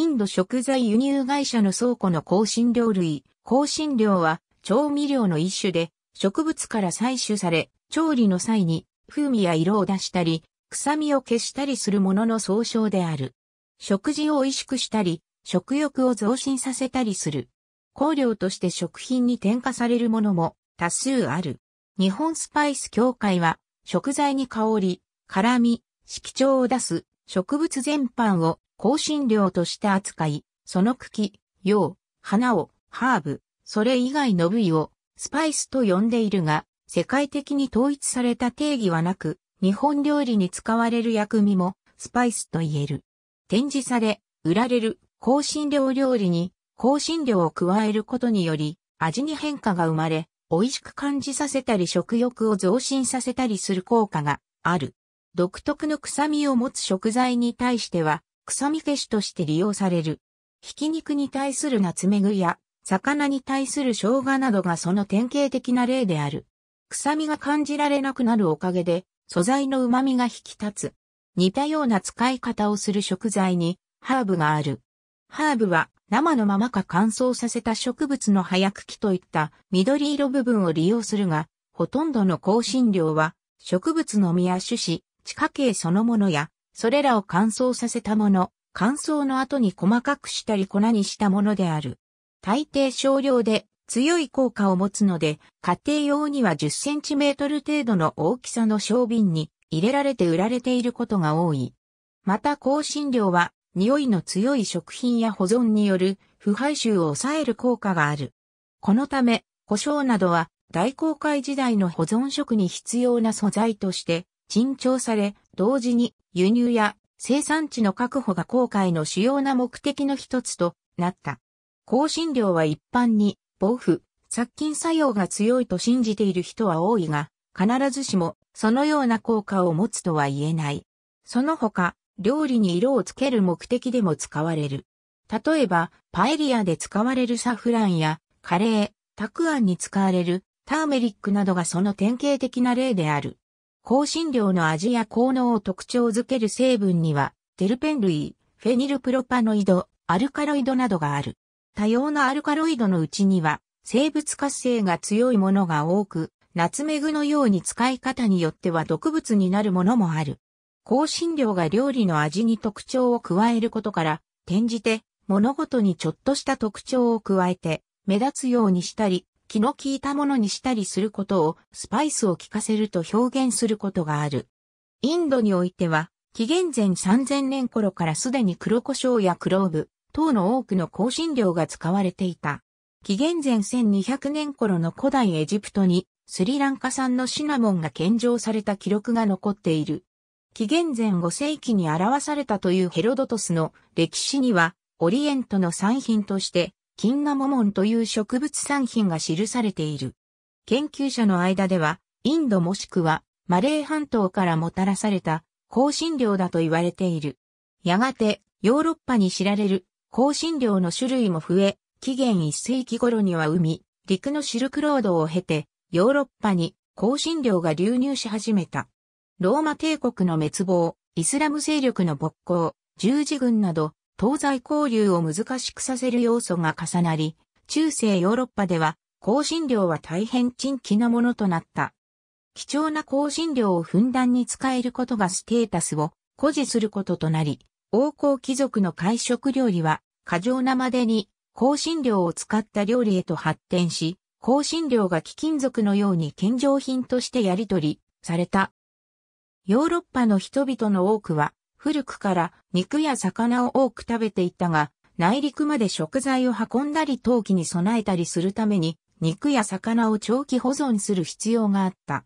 インド食材輸入会社の倉庫の香辛料類。香辛料は調味料の一種で植物から採取され、調理の際に風味や色を出したり、臭みを消したりするものの総称である。食事を美味しくしたり、食欲を増進させたりする。香料として食品に添加されるものも多数ある。日本スパイス協会は食材に香り、辛み、色調を出す植物全般を香辛料として扱い、その茎、葉、花を、ハーブ、それ以外の部位を、スパイスと呼んでいるが、世界的に統一された定義はなく、日本料理に使われる薬味も、スパイスと言える。展示され、売られる、香辛料料理に、香辛料を加えることにより、味に変化が生まれ、美味しく感じさせたり食欲を増進させたりする効果がある。独特の臭みを持つ食材に対しては、臭み消しとして利用される。ひき肉に対するナツメグや、魚に対する生姜などがその典型的な例である。臭みが感じられなくなるおかげで、素材の旨味が引き立つ。似たような使い方をする食材に、ハーブがある。ハーブは、生のままか乾燥させた植物の葉や茎といった緑色部分を利用するが、ほとんどの香辛料は、植物の実や種子、地下茎そのものやそれらを乾燥させたもの、乾燥の後に細かくしたり粉にしたものである。大抵少量で強い効果を持つので、家庭用には10センチメートル程度の大きさの小瓶に入れられて売られていることが多い。また香辛料は匂いの強い食品や保存による腐敗臭を抑える効果がある。このため、胡椒などは大航海時代の保存食に必要な素材として、珍重され、同時に輸入や生産地の確保が航海の主要な目的の一つとなった。香辛料は一般に防腐、殺菌作用が強いと信じている人は多いが、必ずしもそのような効果を持つとは言えない。その他、料理に色をつける目的でも使われる。例えば、パエリアで使われるサフランや、カレー、たくあんに使われるターメリックなどがその典型的な例である。香辛料の味や効能を特徴づける成分には、テルペン類、フェニルプロパノイド、アルカロイドなどがある。多様なアルカロイドのうちには、生物活性が強いものが多く、ナツメグのように使い方によっては毒物になるものもある。香辛料が料理の味に特徴を加えることから、転じて、物事にちょっとした特徴を加えて、目立つようにしたり、気の利いたものにしたりすることをスパイスを効かせると表現することがある。インドにおいては、紀元前3000年頃からすでに黒胡椒やクローブ等の多くの香辛料が使われていた。紀元前1200年頃の古代エジプトにスリランカ産のシナモンが献上された記録が残っている。紀元前5世紀に表されたというヘロドトスの歴史には、オリエントの産品として金河モモンという植物産品が記されている。研究者の間では、インドもしくはマレー半島からもたらされた香辛料だと言われている。やがてヨーロッパに知られる香辛料の種類も増え、紀元1世紀頃には海、陸のシルクロードを経て、ヨーロッパに香辛料が流入し始めた。ローマ帝国の滅亡、イスラム勢力の勃興、十字軍など、東西交流を難しくさせる要素が重なり、中世ヨーロッパでは香辛料は大変珍奇なものとなった。貴重な香辛料をふんだんに使えることがステータスを誇示することとなり、王侯貴族の会食料理は過剰なまでに香辛料を使った料理へと発展し、香辛料が貴金属のように献上品としてやり取りされた。ヨーロッパの人々の多くは古くから肉や魚を多く食べていたが、内陸まで食材を運んだり陶器に備えたりするために、肉や魚を長期保存する必要があった。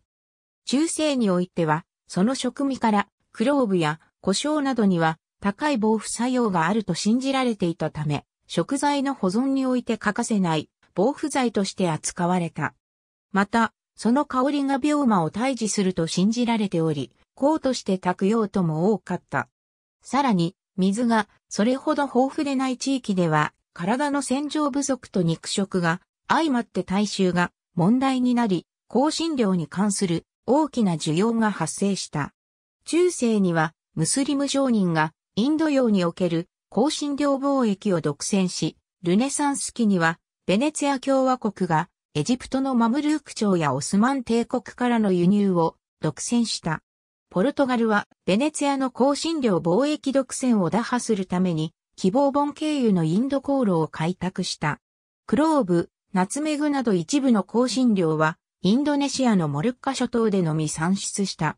中世においては、その食味から、クローブや胡椒などには高い防腐作用があると信じられていたため、食材の保存において欠かせない防腐剤として扱われた。また、その香りが病魔を退治すると信じられており、うとして炊く用途も多かった。さらに、水がそれほど豊富でない地域では、体の洗浄不足と肉食が相まって体臭が問題になり、香辛料に関する大きな需要が発生した。中世にはムスリム商人がインド洋における香辛料貿易を独占し、ルネサンス期にはベネツィア共和国がエジプトのマムルーク朝やオスマン帝国からの輸入を独占した。ポルトガルは、ベネツィアの香辛料貿易独占を打破するために、希望本経由のインド航路を開拓した。クローブ、ナツメグなど一部の香辛料は、インドネシアのモルッカ諸島でのみ産出した。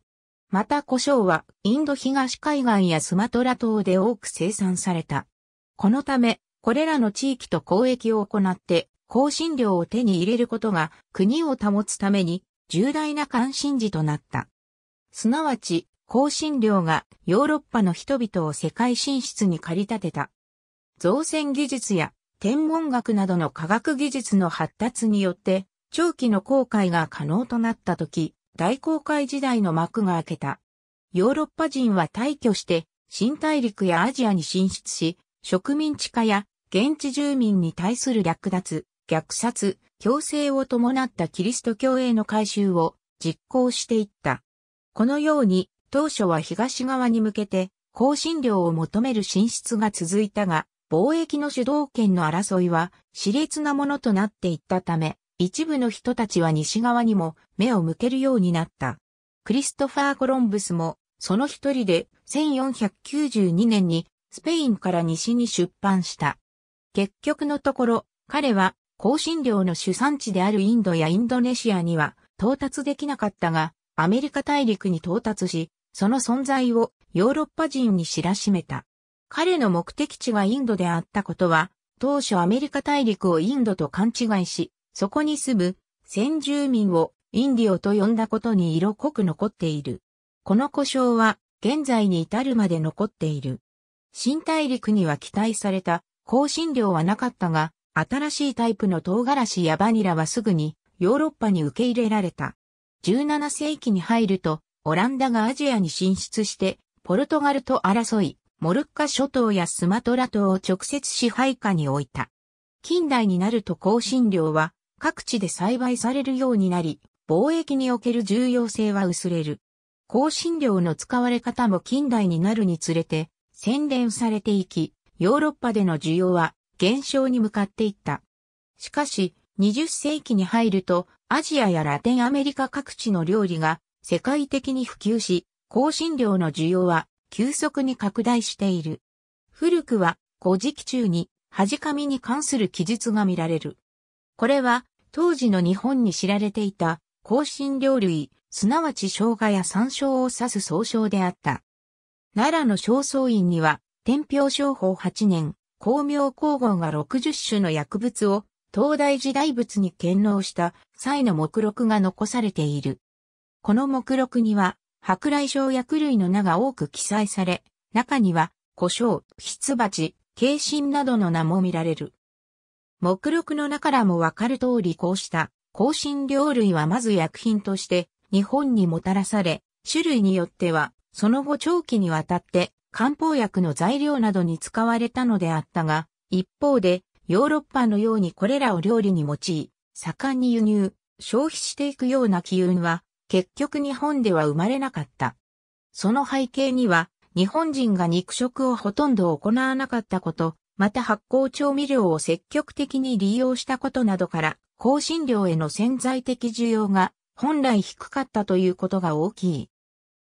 また胡椒は、インド東海岸やスマトラ島で多く生産された。このため、これらの地域と交易を行って、香辛料を手に入れることが国を保つために重大な関心事となった。すなわち、香辛料がヨーロッパの人々を世界進出に駆り立てた。造船技術や天文学などの科学技術の発達によって、長期の航海が可能となった時、大航海時代の幕が開けた。ヨーロッパ人は退去して、新大陸やアジアに進出し、植民地化や現地住民に対する略奪、虐殺、強制を伴ったキリスト教への改修を実行していった。このように、当初は東側に向けて、香辛料を求める進出が続いたが、貿易の主導権の争いは熾烈なものとなっていったため、一部の人たちは西側にも目を向けるようになった。クリストファー・コロンブスも、その一人で1492年にスペインから西に出版した。結局のところ、彼は香辛料の主産地であるインドやインドネシアには到達できなかったが、アメリカ大陸に到達し、その存在をヨーロッパ人に知らしめた。彼の目的地がインドであったことは、当初アメリカ大陸をインドと勘違いし、そこに住む先住民をインディオと呼んだことに色濃く残っている。この故障は現在に至るまで残っている。新大陸には期待された香辛料はなかったが、新しいタイプの唐辛子やバニラはすぐにヨーロッパに受け入れられた。17世紀に入ると、オランダがアジアに進出して、ポルトガルと争い、モルッカ諸島やスマトラ島を直接支配下に置いた。近代になると香辛料は各地で栽培されるようになり、貿易における重要性は薄れる。香辛料の使われ方も近代になるにつれて、洗練されていき、ヨーロッパでの需要は減少に向かっていった。しかし、20世紀に入ると、アジアやラテンアメリカ各地の料理が世界的に普及し、香辛料の需要は急速に拡大している。古くは古事記中に恥かみに関する記述が見られる。これは当時の日本に知られていた香辛料類、すなわち生姜や山椒を指す総称であった。奈良の正倉院には、天平商法8年、光明皇后が60種の薬物を東大時代仏に献納した際の目録が残されている。この目録には、白雷症薬類の名が多く記載され、中には、胡椒、筆ツバチ、軽心などの名も見られる。目録の中からもわかる通りこうした香辛料類はまず薬品として日本にもたらされ、種類によってはその後長期にわたって漢方薬の材料などに使われたのであったが、一方でヨーロッパのようにこれらを料理に用い、盛んに輸入、消費していくような機運は、結局日本では生まれなかった。その背景には、日本人が肉食をほとんど行わなかったこと、また発酵調味料を積極的に利用したことなどから、香辛料への潜在的需要が本来低かったということが大きい。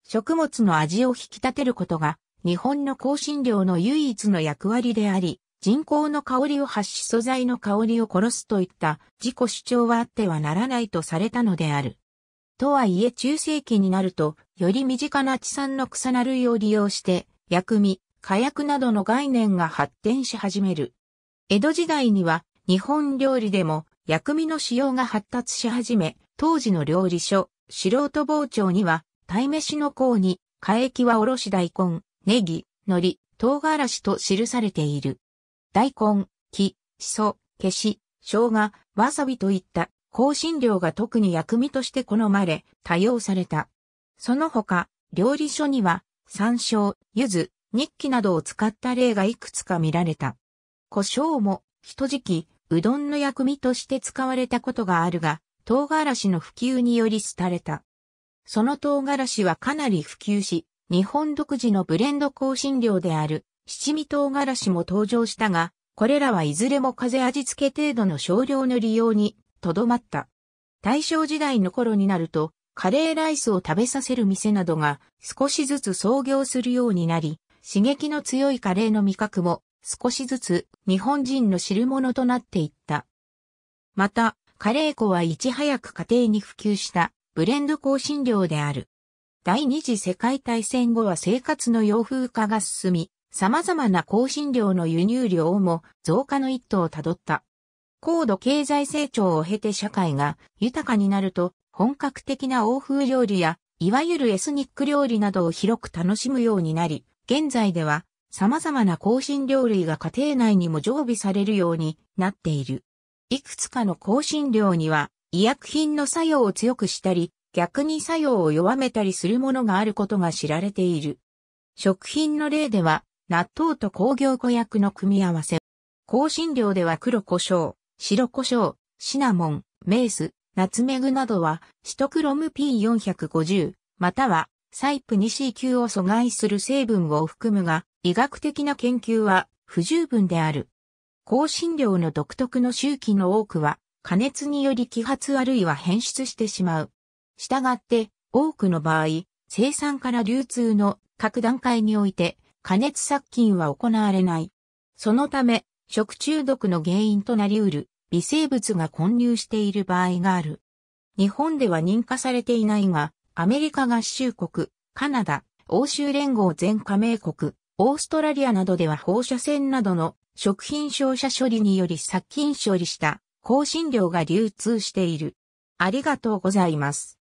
食物の味を引き立てることが日本の香辛料の唯一の役割であり、人工の香りを発し素材の香りを殺すといった自己主張はあってはならないとされたのである。とはいえ中世紀になると、より身近な地産の草な類を利用して、薬味、火薬などの概念が発展し始める。江戸時代には、日本料理でも薬味の使用が発達し始め、当時の料理書、素人包丁には、鯛飯の項に、火液はおろし大根、ネギ、海苔、唐辛子と記されている。大根、木、しそ、消し、生姜、わさびといった香辛料が特に薬味として好まれ、多用された。その他、料理書には、山椒、柚子、日記などを使った例がいくつか見られた。胡椒も、ひと時期、うどんの薬味として使われたことがあるが、唐辛子の普及により廃れた。その唐辛子はかなり普及し、日本独自のブレンド香辛料である七味唐辛子も登場したが、これらはいずれも風味付け程度の少量の利用にとどまった。大正時代の頃になると、カレーライスを食べさせる店などが少しずつ創業するようになり、刺激の強いカレーの味覚も少しずつ日本人の知るものとなっていった。また、カレー粉はいち早く家庭に普及したブレンド香辛料である。第二次世界大戦後は生活の洋風化が進み、様々な香辛料の輸入量も増加の一途をたどった。高度経済成長を経て社会が豊かになると本格的な欧風料理やいわゆるエスニック料理などを広く楽しむようになり、現在では様々な香辛料類が家庭内にも常備されるようになっている。いくつかの香辛料には医薬品の作用を強くしたり、逆に作用を弱めたりするものがあることが知られている。食品の例では、納豆と工業小薬の組み合わせ。香辛料では黒胡椒、白胡椒、シナモン、メース、ナツメグなどは、シトクロム P450、または、サイプ 2C9 を阻害する成分を含むが、医学的な研究は不十分である。香辛料の独特の周期の多くは、加熱により揮発あるいは変質してしまう。したがって、多くの場合、生産から流通の各段階において、加熱殺菌は行われない。そのため、食中毒の原因となり得る微生物が混入している場合がある。日本では認可されていないが、アメリカ合衆国、カナダ、欧州連合全加盟国、オーストラリアなどでは放射線などの食品照射処理により殺菌処理した香辛料が流通している。ありがとうございます。